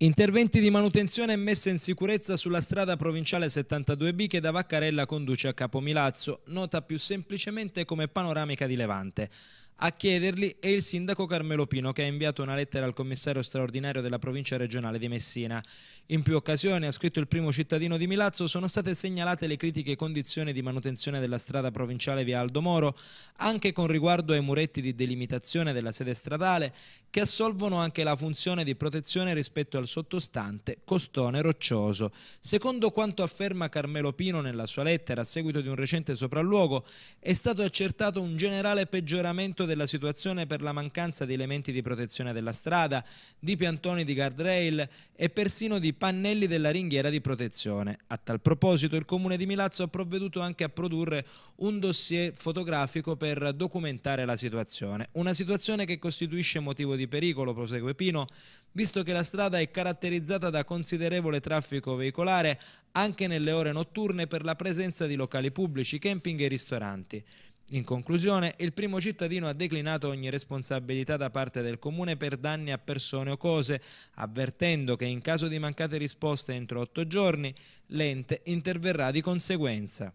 Interventi di manutenzione e messa in sicurezza sulla strada provinciale 72B che da Vaccarella conduce a Capomilazzo, nota più semplicemente come panoramica di Levante a chiederli è il sindaco Carmelo Pino che ha inviato una lettera al commissario straordinario della provincia regionale di Messina. In più occasioni, ha scritto il primo cittadino di Milazzo, sono state segnalate le critiche condizioni di manutenzione della strada provinciale via Aldo Moro, anche con riguardo ai muretti di delimitazione della sede stradale, che assolvono anche la funzione di protezione rispetto al sottostante costone roccioso. Secondo quanto afferma Carmelo Pino nella sua lettera, a seguito di un recente sopralluogo, è stato accertato un generale peggioramento della situazione per la mancanza di elementi di protezione della strada, di piantoni di guardrail e persino di pannelli della ringhiera di protezione. A tal proposito il Comune di Milazzo ha provveduto anche a produrre un dossier fotografico per documentare la situazione. Una situazione che costituisce motivo di pericolo, prosegue Pino, visto che la strada è caratterizzata da considerevole traffico veicolare anche nelle ore notturne per la presenza di locali pubblici, camping e ristoranti. In conclusione, il primo cittadino ha declinato ogni responsabilità da parte del comune per danni a persone o cose, avvertendo che in caso di mancate risposte entro otto giorni, l'ente interverrà di conseguenza.